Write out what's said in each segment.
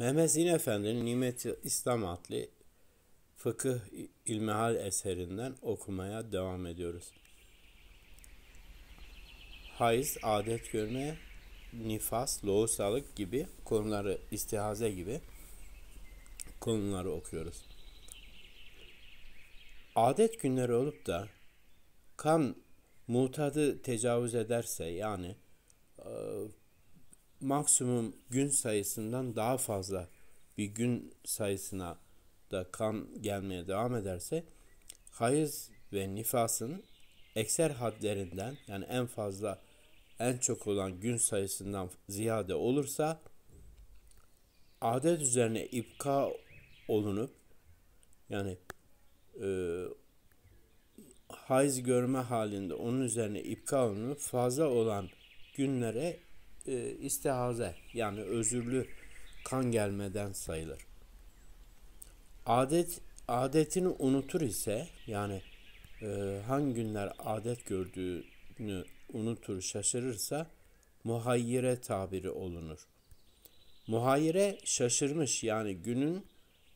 Mehmet Zine Efendi'nin nimet İslam adlı fıkıh ilmihal eserinden okumaya devam ediyoruz. Hayız, adet görme, nifas, loğusalık gibi konuları, istihaze gibi konuları okuyoruz. Adet günleri olup da kan mutadı tecavüz ederse yani e, maksimum gün sayısından daha fazla bir gün sayısına da kan gelmeye devam ederse hayız ve nifasın ekser hadlerinden yani en fazla en çok olan gün sayısından ziyade olursa adet üzerine ipka olunup yani e, hayz görme halinde onun üzerine ipka olunup fazla olan günlere e, istihaze yani özürlü kan gelmeden sayılır. Adet adetini unutur ise yani e, hangi günler adet gördüğünü unutur şaşırırsa muhayyire tabiri olunur. Muhayyire şaşırmış yani günün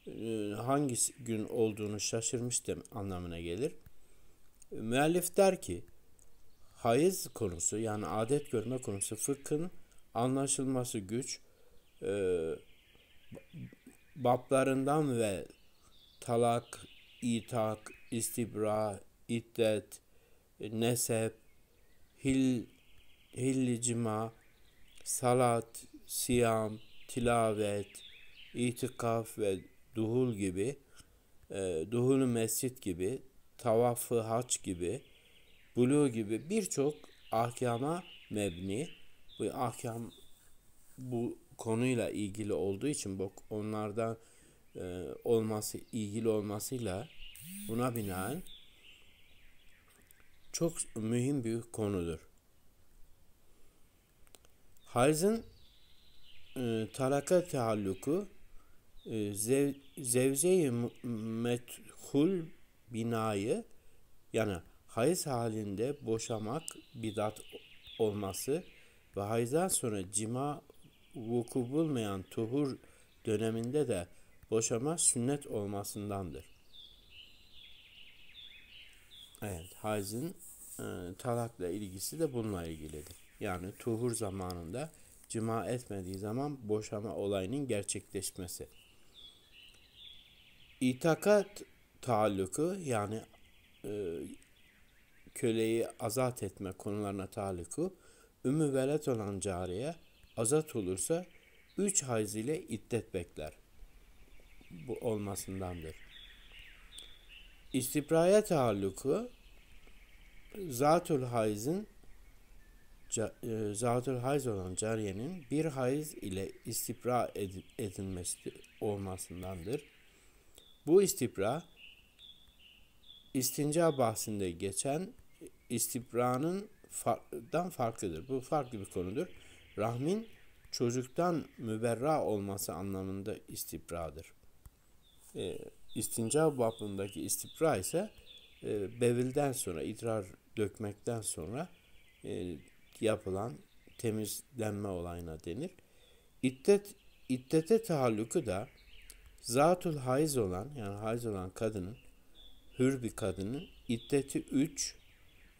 e, hangi gün olduğunu şaşırmış dem anlamına gelir. Müellif der ki Hayız konusu yani adet görme konusu fıkhın anlaşılması güç e, bablarından ve talak, itak, istibra, iddet, nesep, hil, hilli salat, siyam, tilavet, itikaf ve duhul gibi, e, duhul mescit gibi, tavafı haç gibi, bulu gibi birçok ahkama mebni. Bu ahkam bu konuyla ilgili olduğu için bu onlardan e, olması ilgili olmasıyla buna binaen çok mühim bir konudur. Harzın e, talaka tealluku e, zev, zevze-i methul binayı yani hayız halinde boşamak bidat olması ve hayızdan sonra cima vuku bulmayan tuhur döneminde de boşama sünnet olmasındandır. Evet, hayızın e, talakla ilgisi de bununla ilgilidir. Yani tuhur zamanında cima etmediği zaman boşama olayının gerçekleşmesi. İtakat taalluku yani e, köleyi azat etme konularına taliku, ümmü velet olan cariye azat olursa üç hayz ile iddet bekler. Bu olmasındandır. İstipraya taalluku zatül hayzin e, zatül hayz olan cariyenin bir hayz ile istipra edilmesi olmasındandır. Bu istipra istinca bahsinde geçen istibranın farklıdan farklıdır. Bu farklı bir konudur. Rahmin çocuktan müberra olması anlamında istibradır. E, istinca babındaki istibra ise e, bevilden sonra, idrar dökmekten sonra e, yapılan temizlenme olayına denir. İddet, iddete tahalluku da zatul haiz olan yani haiz olan kadının hür bir kadının iddeti 3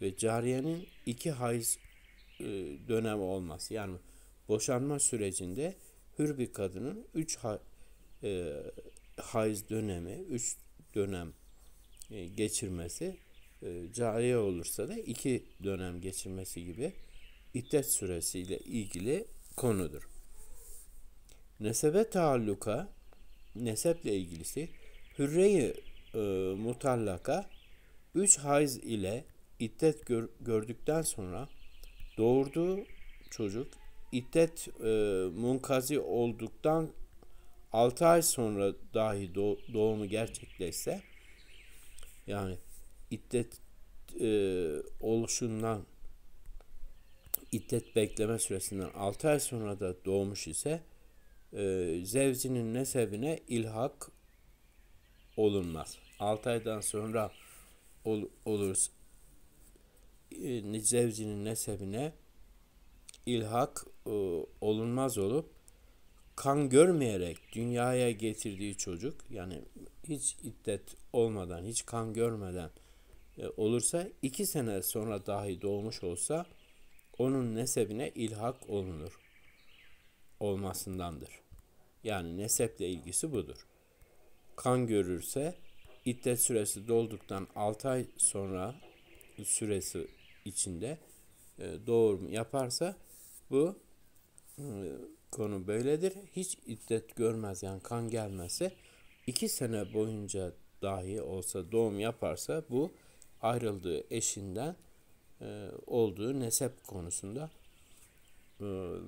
ve cariyenin iki hayız e, dönem olması yani boşanma sürecinde hür bir kadının üç ha, e, hayız dönemi, üç dönem e, geçirmesi e, cariye olursa da iki dönem geçirmesi gibi iddet süresiyle ilgili konudur. Nesebe taalluka, neseple ilgilisi hürreyi e, mutallaka 3 hayz ile iddet gör, gördükten sonra doğurduğu çocuk iddet e, munkazi olduktan 6 ay sonra dahi doğumu gerçekleşse yani iddet e, oluşundan iddet bekleme süresinden 6 ay sonra da doğmuş ise e, zevcinin nesebine ilhak olunmaz. 6 aydan sonra ol, olursa e, Zevzi'nin nesebine ilhak e, olunmaz olup kan görmeyerek dünyaya getirdiği çocuk yani hiç iddet olmadan hiç kan görmeden e, olursa iki sene sonra dahi doğmuş olsa onun nesebine ilhak olunur olmasındandır. Yani neseple ilgisi budur. Kan görürse iddet süresi dolduktan 6 ay sonra süresi içinde e, doğum yaparsa bu e, konu böyledir. Hiç iddet görmez yani kan gelmezse iki sene boyunca dahi olsa doğum yaparsa bu ayrıldığı eşinden e, olduğu nesep konusunda e,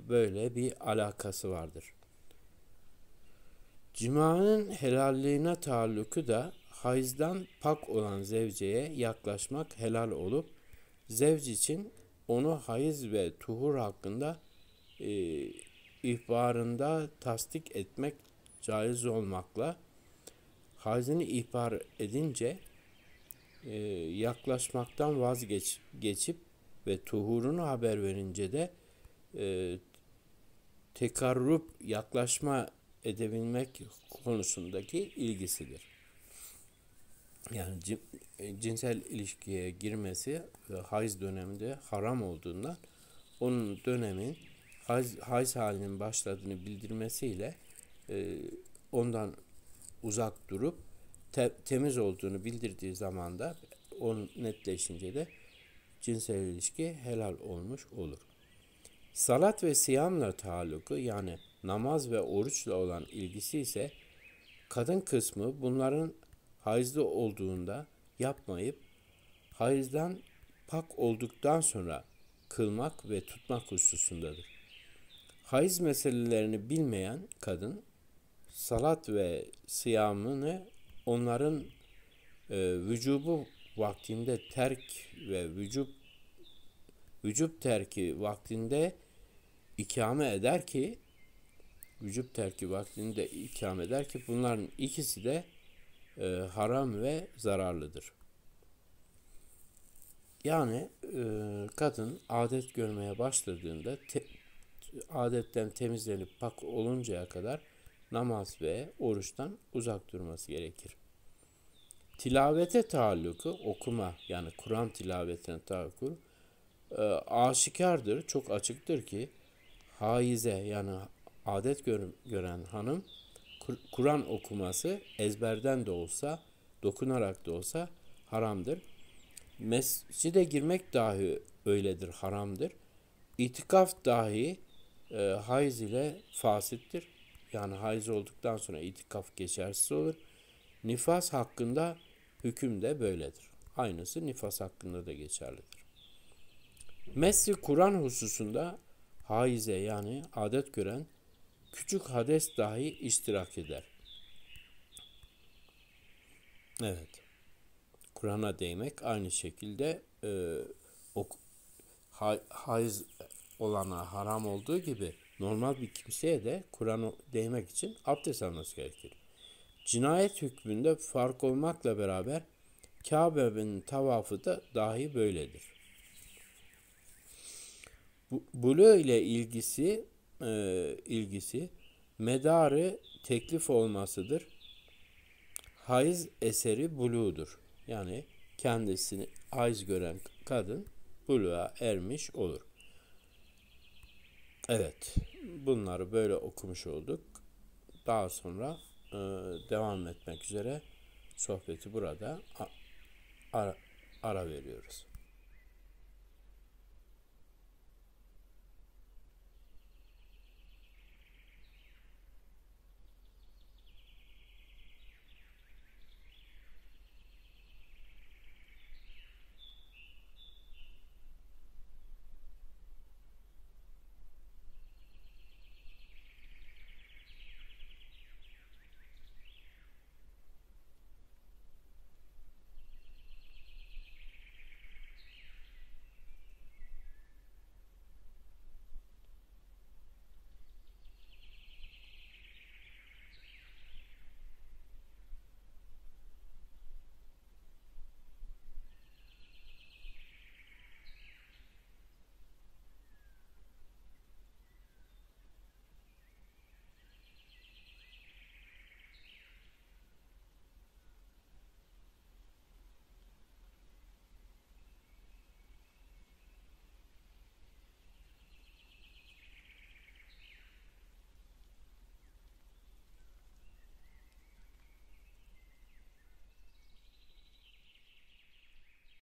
böyle bir alakası vardır. Cimanın helalliğine taalluku da hayızdan pak olan zevceye yaklaşmak helal olup Zevc için onu hayız ve tuhur hakkında e, ihbarında tasdik etmek caiz olmakla hazini ihbar edince e, yaklaşmaktan vazgeç geçip ve tuhurunu haber verince de e, tekarrup yaklaşma edebilmek konusundaki ilgisidir. Yani e, cinsel ilişkiye girmesi e, hayız döneminde haram olduğundan onun dönemin hayız, hayız halinin başladığını bildirmesiyle e, ondan uzak durup te, temiz olduğunu bildirdiği zaman da onun netleşince de cinsel ilişki helal olmuş olur. Salat ve siyamla taalluku yani namaz ve oruçla olan ilgisi ise kadın kısmı bunların hayızlı olduğunda yapmayıp hayızdan pak olduktan sonra kılmak ve tutmak hususundadır. Hayız meselelerini bilmeyen kadın salat ve siyamını onların e, vücubu vaktinde terk ve vücub vücub terki vaktinde ikame eder ki vücub terki vaktinde ikame eder ki bunların ikisi de e, haram ve zararlıdır. Yani e, kadın adet görmeye başladığında te, adetten temizlenip pak oluncaya kadar namaz ve oruçtan uzak durması gerekir. Tilavete taalluku okuma yani Kur'an tilavetine taalluku e, aşikardır, çok açıktır ki haize yani adet gör, gören hanım Kur'an okuması ezberden de olsa, dokunarak da olsa haramdır. Mescide girmek dahi öyledir, haramdır. İtikaf dahi e, hayz ile fasittir. Yani hayz olduktan sonra itikaf geçersiz olur. Nifas hakkında hüküm de böyledir. Aynısı nifas hakkında da geçerlidir. Mesli Kur'an hususunda haize yani adet gören küçük Hades dahi iştirak eder. Evet. Kur'an'a değmek aynı şekilde e, o ha, haiz olana haram olduğu gibi normal bir kimseye de Kur'an'a değmek için abdest alması gerekir. Cinayet hükmünde fark olmakla beraber Kabe'nin tavafı da dahi böyledir. Bu, Bulu ile ilgisi e, ilgisi medarı teklif olmasıdır. Hayız eseri buluğudur. Yani kendisini hayız gören kadın buluğa ermiş olur. Evet, bunları böyle okumuş olduk. Daha sonra e, devam etmek üzere sohbeti burada ara, ara veriyoruz.